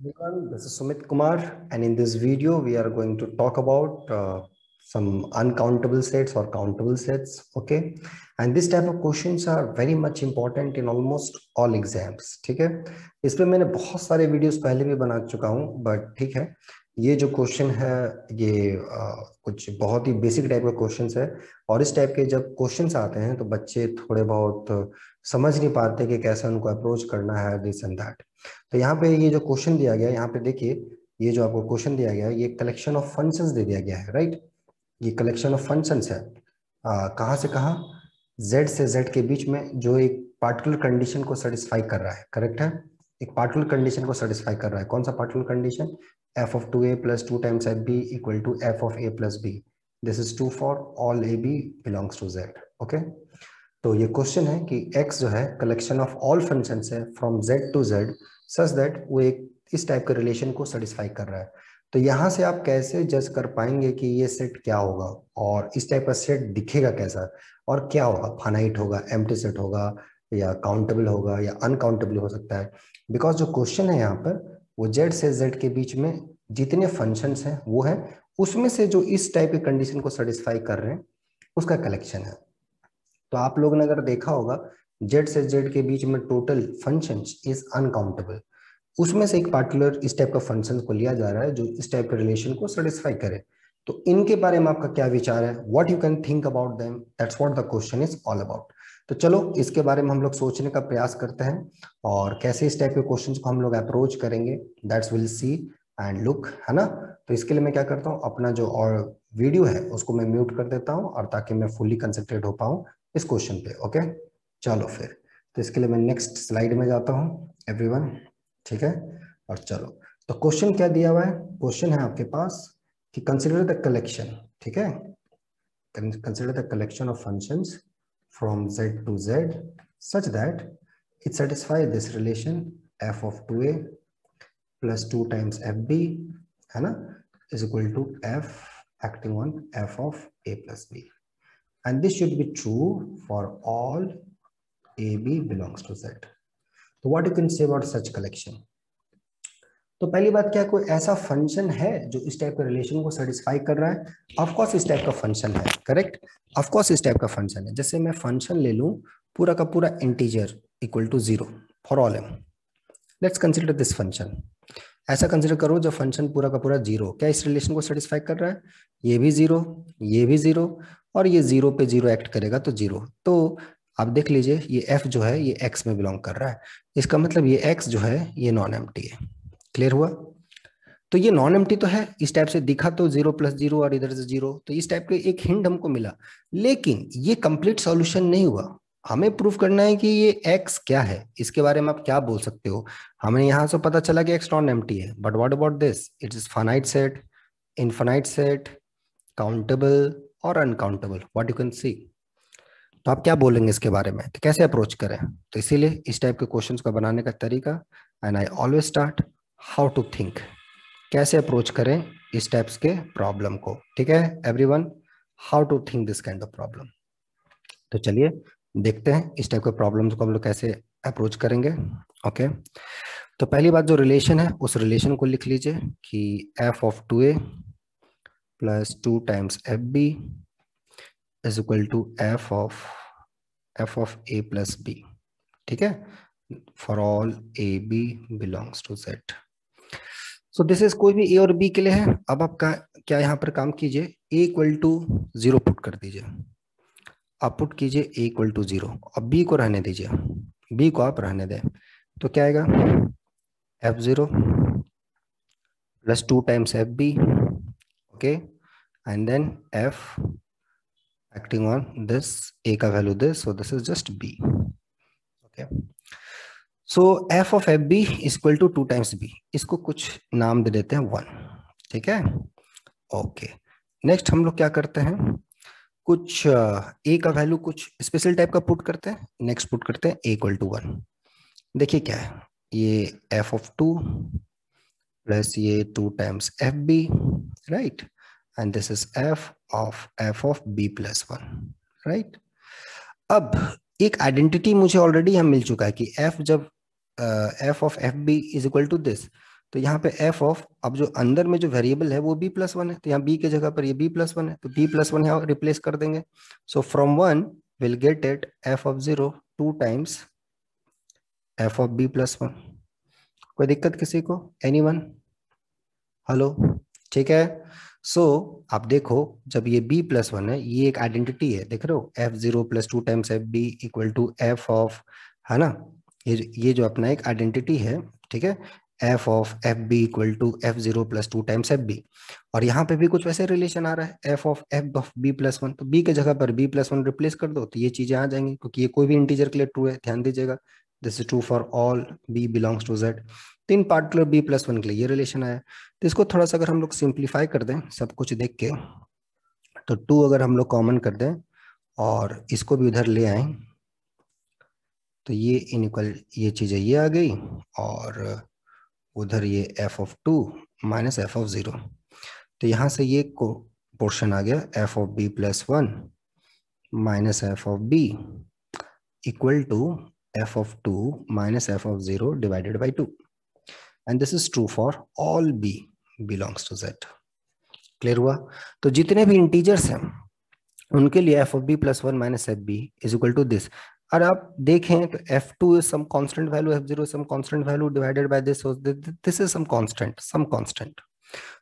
everyone. This is Sumit Kumar, and in this video, we are going to talk about uh, some uncountable sets or countable sets. Okay, and this type of questions are very much important in almost all exams. Okay, है, मैंने बहुत सारे videos पहले भी बना चुका हूँ, but ठीक है, ये जो क्वेश्चन है ये आ, कुछ बहुत ही बेसिक टाइप का क्वेश्चन है और इस टाइप के जब क्वेश्चन आते हैं तो बच्चे थोड़े बहुत समझ नहीं पाते कि कैसे उनको अप्रोच करना है दिस एंड दैट तो यहाँ पे ये जो क्वेश्चन दिया गया यहाँ पे देखिए ये जो आपको क्वेश्चन दिया गया ये कलेक्शन ऑफ फंक्शन दे दिया गया है राइट ये कलेक्शन ऑफ फंक्शन है कहाँ से कहा जेड से जेड के बीच में जो एक पार्टिकुलर कंडीशन को सेटिस्फाई कर रहा है करेक्ट है एक पार्टिकुलर कंडीशन को सेटिस्फाई कर रहा है कौन सा particular condition F of two A plus two times F B equal to F of A plus B this is true for all A B belongs to Z okay तो ये question है कि X जो है collection of all function है from Z to Z such that वो एक इस टाइप के रिलेशन को सेटिस्फाई कर रहा है तो यहाँ से आप कैसे जज कर पाएंगे कि ये सेट क्या होगा और इस टाइप का सेट दिखेगा कैसा और क्या होगा फाइनाइट होगा एम्प्टी सेट होगा या काउंटेबल होगा या अनकाउंटेबल हो सकता है बिकॉज जो क्वेश्चन है यहाँ पर वो जेड से जेड के बीच में जितने फंक्शन हैं वो है उसमें से जो इस टाइप के कंडीशन को सेटिस्फाई कर रहे हैं उसका कलेक्शन है तो आप लोगों ने अगर देखा होगा जेड से जेड के बीच में टोटल फंक्शन इज अनकाउंटेबल उसमें से एक पार्टिकुलर इस टाइप का फंक्शन को लिया जा रहा है जो इस टाइप के रिलेशन को सेटिस्फाई करे तो इनके बारे में आपका क्या विचार है what you can think about them that's what the question is all about तो चलो इसके बारे में हम लोग सोचने का प्रयास करते हैं और कैसे इस टाइप के क्वेश्चन को हम लोग अप्रोच करेंगे that's will see and look है ना तो इसके लिए मैं क्या करता हूँ अपना जो और वीडियो है उसको मैं म्यूट कर देता हूँ और ताकि मैं फुल्ली कंसेंट्रेट हो पाऊँ इस क्वेश्चन पे ओके चलो फिर तो इसके लिए मैं नेक्स्ट स्लाइड में जाता हूँ एवरी ठीक है और चलो तो क्वेश्चन क्या दिया हुआ है क्वेश्चन है आपके पास कि कंसिडर द कलेक्शन ठीक है consider the collection of functions from z to z such that it satisfies this relation f of 2a plus 2 times fb है is equal to f acting on f of a plus b and this should be true for all ab belongs to z so what you can say about such collection तो पहली बात क्या कोई ऐसा function है जो इस type के रिलेशन को सेटिस्फाई कर रहा है ऑफकोर्स इस टाइप का फंक्शन है करेक्ट ऑफकोर्स इस टाइप का फंक्शन है जैसे मैं फंक्शन ले लूँ पूरा का पूरा integer equal to zero for all M let's consider this function ऐसा कंसिडर करो जब फंक्शन पूरा का पूरा जीरो क्या इस रिलेशन को सेटिस्फाई कर रहा है ये भी जीरो ये भी जीरो और ये जीरो पे जीरो एक्ट करेगा तो जीरो तो आप देख लीजिए ये एफ जो है ये एक्स में बिलोंग कर रहा है इसका मतलब ये एक्स जो है ये नॉन एम्प्टी है क्लियर हुआ तो ये नॉन एम तो है इस टाइप से दिखा तो जीरो प्लस जीरो और इधर से जीरो तो इस टाइप के एक हिंड हमको मिला लेकिन ये कंप्लीट सॉल्यूशन नहीं हुआ हमें प्रूफ करना है कि ये एक्स क्या है इसके बारे में आप क्या बोल सकते हो हमें यहां से पता चला कि एक्स नॉन एम है but what about this it is finite set infinite set countable और uncountable what you can see तो आप क्या बोलेंगे इसके बारे में तो कैसे अप्रोच करें तो इसीलिए इस टाइप के क्वेश्चन को बनाने का तरीका and I always start how to think कैसे अप्रोच करें इस टाइप्स के प्रॉब्लम को ठीक है everyone how to think this kind of problem तो चलिए देखते हैं इस टाइप के प्रॉब्लम्स को हम लोग कैसे अप्रोच करेंगे ओके तो पहली बात जो रिलेशन है उस रिलेशन को लिख लीजिए कि F of two A plus two times F B is equal to F of F of A plus B ठीक है for all A B belongs to set so this is कोई भी ए और बी के लिए है अब आप का, क्या यहाँ पर काम कीजिए A equal to zero put कर दीजिए आप पुट कीजिए ए इक्वल टू जीरो अब बी को रहने दीजिए बी को आप रहने दें तो क्या आएगा F zero plus two times F B okay and then F acting on this A का value this so this is just B okay so F of F B equal to two times B इसको कुछ नाम दे देते हैं one ठीक है okay next हम लोग क्या करते हैं कुछ ए uh, का वैल्यू कुछ स्पेशल टाइप का पुट करते हैं नेक्स्ट पुट करते हैं ए इक्वल टू वन देखिए क्या है ये एफ ऑफ टू प्लस ये two times F B right and this is F of F of B plus one right अब एक आइडेंटिटी मुझे ऑलरेडी यहां मिल चुका है कि एफ जब f of F B is equal to this तो यहाँ पे f ऑफ अब जो अंदर में जो वेरिएबल है वो b प्लस वन है तो यहाँ b के जगह पर ये b प्लस वन है तो b प्लस वन यहाँ रिप्लेस कर देंगे so from one will get it f of zero two times f of b plus one कोई दिक्कत किसी को एनी वन हेलो ठीक है सो so, आप देखो जब ये b प्लस वन है ये एक आइडेंटिटी है देख रहे हो f zero plus two times F B equal to F of है ना ये ये जो अपना एक आइडेंटिटी है ठीक है F of F B equal to F zero plus two times F B और यहाँ पे भी कुछ वैसे रिलेशन आ रहा है F of F of B plus one तो बी के जगह पर बी प्लस वन रिप्लेस कर दो तो ये चीजें आ जाएंगी क्योंकि ये कोई भी इंटीजर के लिए ट्रू है ध्यान दीजिएगा this is true for all B belongs to Z तीन पार्टिकुलर बी प्लस वन के लिए ये रिलेशन आया तो इसको थोड़ा सा अगर हम लोग सिंप्लीफाई कर दें सब कुछ देख के तो टू अगर हम लोग कॉमन कर दें और इसको भी उधर ले आए तो ये इनिकल ये चीज़ें ये आ गई और उधर ये F of two minus f of zero तो यहां से ये पोर्शन आ गया f of B plus one minus f of b equal to F of two minus f of zero divided by two and this is true for all B belongs to z clear हुआ तो जितने भी integers हैं उनके लिए f of B plus one minus f B is equal to this और आप देखें तो f two is some constant value f zero some constant value divided by this this is some constant some constant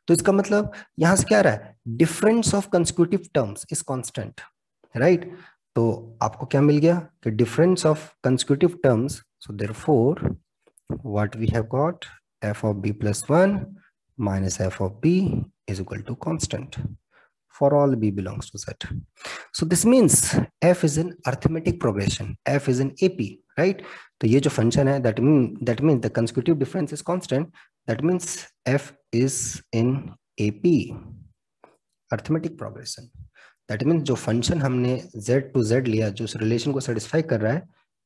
तो इसका मतलब यहां से क्या रहा है difference of consecutive terms is constant right तो आपको क्या मिल गया कि difference of consecutive terms so therefore what we have got f of B plus one minus f of b is equal to constant for all b belongs to z so this means f is an arithmetic progression f is an ap right तो ये जो function है that mean that mean the constitutive difference is constant that means f is in ap arithmetic progression that means जो function हमने z to z लिया जो उस relation को सेटिस्फाई कर रहा है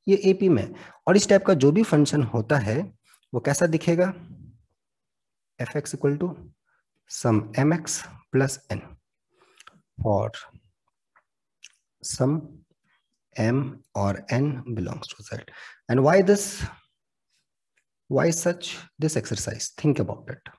ये एपी में और इस टाइप का जो भी फंक्शन होता है वो कैसा दिखेगा f x equal to some m x plus n for some m or n belongs to z and why this why such this exercise think about it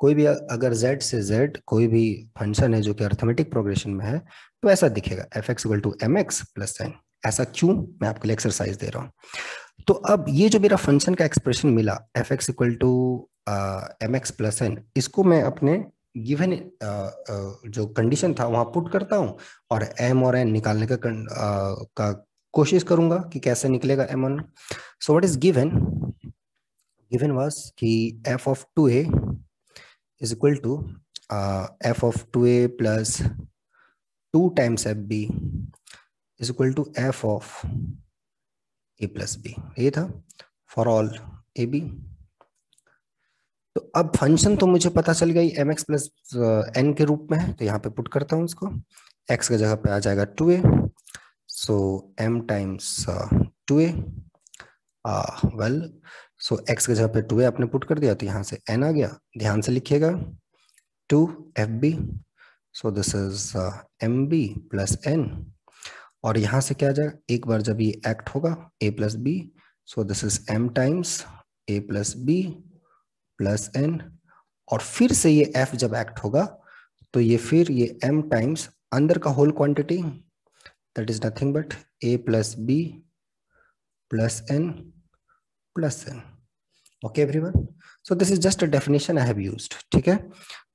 कोई भी अगर z से z कोई भी फंक्शन है जो कि अर्थमेटिक प्रोग्रेशन में है तो ऐसा दिखेगा f x equal to m x plus n ऐसा क्यों मैं आपके लिए एक्सरसाइज दे रहा हूं तो अब ये जो मेरा फंक्शन का एक्सप्रेशन मिला f x equal to m x plus n इसको मैं अपने गिवन uh, uh, जो कंडीशन था वहां पुट करता हूँ और एम और एन निकालने का uh, का कोशिश करूंगा कि कैसे निकलेगा m n so what is given given was कि F of two a is equal to F of two A plus two times F B is equal to F of A plus b ये था for all A b तो अब function तो मुझे पता चल गई एम एक्स प्लस एन के रूप में है तो यहाँ पे पुट करता हूँ इसको एक्स का जगह पे आ जाएगा two a so m times two a well so x के जगह पे टू ए आपने पुट कर दिया तो यहाँ से एन आ गया ध्यान से लिखिएगा two f b so this is m b plus n और यहाँ से क्या आ जाएगा एक बार जब ये एक्ट होगा a plus b so this is m times a plus b plus n और फिर से ये एफ जब एक्ट होगा तो ये फिर ये एम टाइम्स अंदर का whole quantity that is nothing but a plus b plus n plus n okay everyone so this is just a definition I have used ठीक है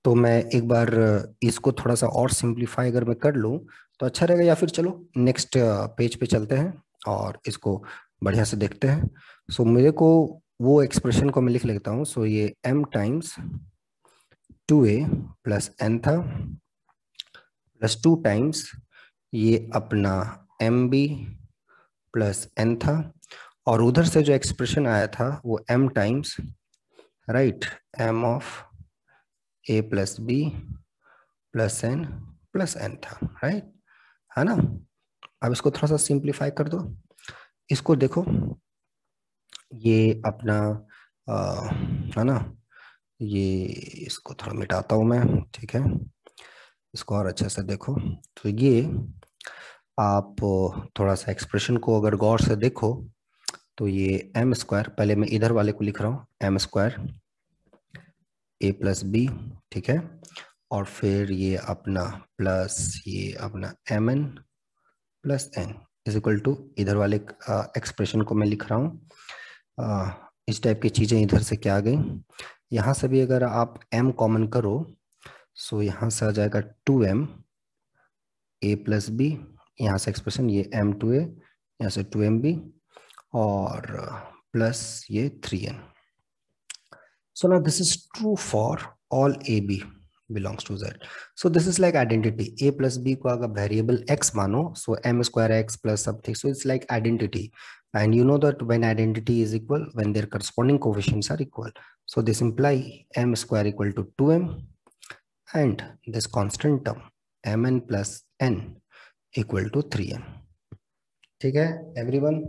तो मैं एक बार uh, इसको थोड़ा सा और सिंप्लीफाई अगर मैं कर लूँ तो अच्छा रहेगा या फिर चलो नेक्स्ट पेज uh, पे चलते हैं और इसको बढ़िया से देखते हैं सो so, मेरे को वो एक्सप्रेशन को मैं लिख लेता हूँ सो ये m टाइम्स टू ए प्लस एन था प्लस टू टाइम्स ये अपना एम बी प्लस एन था और उधर से जो एक्सप्रेशन आया था वो m times right m of A plus b plus n plus n था राइट है ना अब इसको थोड़ा सा सिंप्लीफाई कर दो इसको देखो ये अपना है ना ये इसको थोड़ा मिटाता हूँ मैं ठीक है इसको और अच्छे से देखो तो ये आप थोड़ा सा एक्सप्रेशन को अगर गौर से देखो तो ये एम स्क्वायर पहले मैं इधर वाले को लिख रहा हूँ m square a plus B ठीक है और फिर ये अपना प्लस ये अपना m n plus n is equal to इधर वाले एक्सप्रेशन को मैं लिख रहा हूँ इस टाइप की चीज़ें इधर से क्या आ गई यहाँ से भी अगर आप m कॉमन करो सो यहाँ से आ जाएगा 2m M A plus B यहाँ से एक्सप्रेशन ये m टू ए यहाँ से एम बी और प्लस ये 3n सो ना this is true for all A b belongs to z so this is like identity a plus b ko अगर variable x मानो so m square x plus something so it's like identity and you know that when identity is equal when their corresponding coefficients are equal so this imply m square equal to 2m and this constant term mn plus n equal to 3m ठीक है everyone.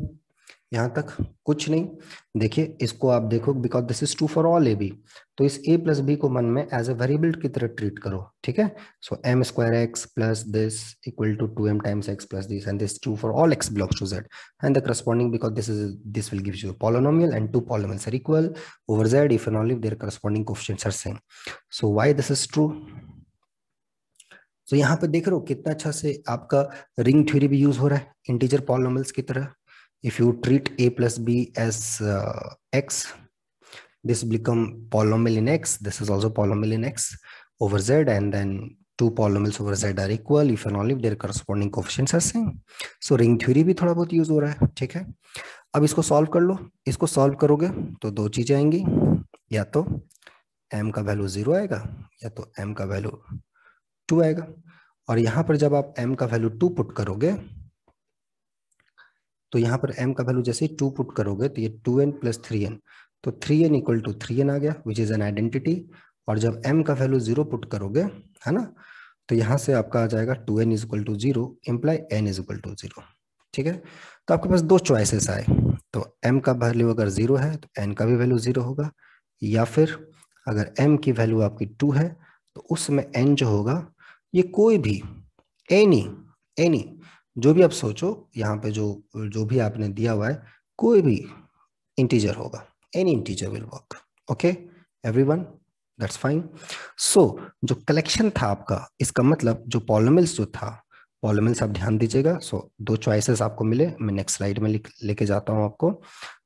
यहाँ तक कुछ नहीं देखिए इसको आप देखो because this is true for all A b तो इस ए प्लस बी को मन में एज ए वेरिएबल की तरह ट्रीट करो ठीक है so m square x plus this equal to two m times x plus this and this true for all x belongs to z and the corresponding because this is this will give you polynomial and two polynomials are equal over z if and all if their corresponding question are same so why this is true तो यहाँ पे देख रहे हो कितना अच्छा से आपका रिंग थ्योरी भी यूज हो रहा है इंटीजर पॉलिनोमल्स की तरह if you treat a plus b as uh, x this become polynomial in x this is also polynomial in x over z and then two polynomials over z are equal if and only if their corresponding coefficients are same so ring theory bhi thoda bahut use ho raha hai theek hai ab isko solve kar lo isko solve karoge to do cheeze aayengi ya to m ka value zero aayega ya to m ka value two aayega और यहां पर जब आप m का value 2 put करोगे तो यहाँ पर m का वैल्यू जैसे टू पुट करोगे तो ये two n plus three n तो three n equal to three n आ गया विच इज एन आइडेंटिटी और जब m का वैल्यू जीरो पुट करोगे है ना तो यहाँ से आपका आ जाएगा two n is equal to zero imply n is equal to zero ठीक है तो आपके पास दो चॉइसेस आए तो m का वैल्यू अगर जीरो है तो n का भी वैल्यू जीरो होगा या फिर अगर m की वैल्यू आपकी टू है तो उसमें n जो होगा ये कोई भी एनी एनी जो भी आप सोचो यहाँ पे जो जो भी आपने दिया हुआ है कोई भी इंटीजर होगा any integer will work okay one that's fine so जो कलेक्शन था आपका इसका मतलब जो पॉलोमिल्स जो था पॉलोमिल्स आप ध्यान दीजिएगा सो so, दो चॉइसेस आपको मिले मैं नेक्स्ट स्लाइड में लेके जाता हूँ आपको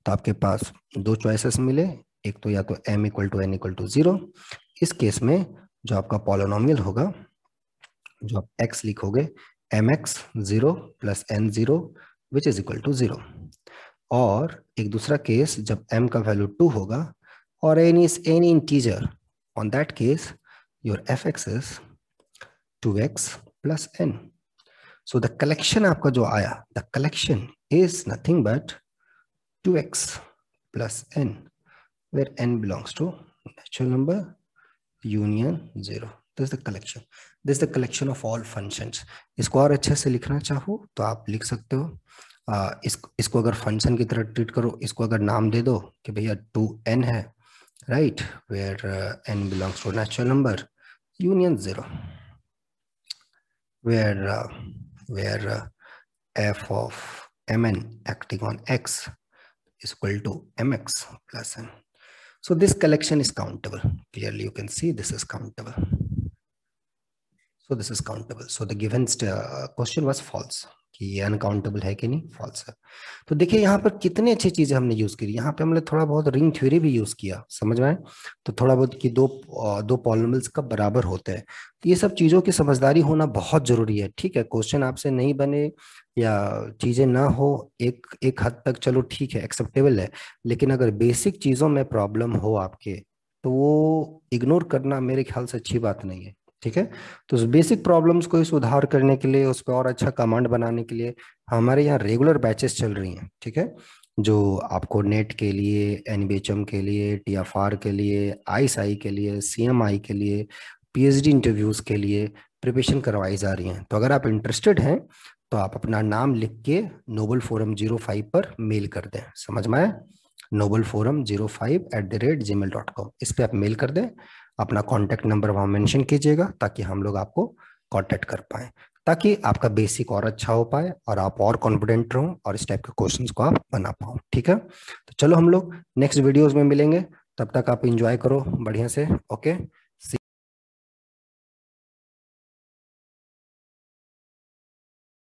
तो आपके पास दो चॉइसेस मिले एक तो या तो m equal to n equal to zero इस केस में जो आपका पॉलोनोमियल होगा जो आप x लिखोगे mx 0 plus n zero which is equal to zero और एक दूसरा केस जब m का वैल्यू टू होगा और n is any integer on that case your f x is two x plus n so the collection आपका जो आया the collection is nothing but two x plus n where n belongs to natural number union zero this the collection this the collection of all functions इसको और अच्छे से लिखना चाहो तो आप लिख सकते हो आ, इस, इसको अगर फंक्शन की तरह ट्रीट करो इसको अगर नाम दे दो कि भैया टू एन है right where n belongs to natural number union zero where where f of m n acting on x x is equal to mx plus n so this collection is countable clearly you can see this is countable so this is countable so the given question was false कि ये uncountable है कि नहीं false है तो देखिए यहाँ पर कितने अच्छी चीजें हमने यूज करी यहाँ पे हमने थोड़ा बहुत रिंग थ्योरी भी यूज किया समझ में तो थोड़ा बहुत कि दो दो पॉलिमल्स का बराबर होते हैं तो ये सब चीजों की समझदारी होना बहुत जरूरी है ठीक है क्वेश्चन आपसे नहीं बने या चीजें ना हो एक एक हद तक चलो ठीक है एक्सेप्टेबल है लेकिन अगर बेसिक चीजों में प्रॉब्लम हो आपके तो वो इग्नोर करना मेरे ख्याल से अच्छी बात नहीं है ठीक है तो उस बेसिक प्रॉब्लम्स को ही सुधार करने के लिए उस पर और अच्छा कमांड बनाने के लिए हमारे यहाँ रेगुलर बैचेस चल रही हैं ठीक है जो आपको नेट के लिए एन के लिए टी के लिए आई के लिए सी के लिए पीएचडी इंटरव्यूज के लिए प्रिपरेशन करवाई जा रही हैं तो अगर आप इंटरेस्टेड हैं तो आप अपना नाम लिख के नोबल फोरम जीरो फाइव पर मेल कर दें समझ में आया noble forum zero five at the rate Gmail dot com इस पर आप मेल कर दें अपना कॉन्टैक्ट नंबर वहाँ मैंशन कीजिएगा ताकि हम लोग आपको कॉन्टैक्ट कर पाएँ ताकि आपका बेसिक और अच्छा हो पाए और आप और कॉन्फिडेंट रहो और इस टाइप के क्वेश्चंस को आप बना पाओ ठीक है तो चलो हम लोग नेक्स्ट वीडियोस में मिलेंगे तब तक आप इंजॉय करो बढ़िया से ओके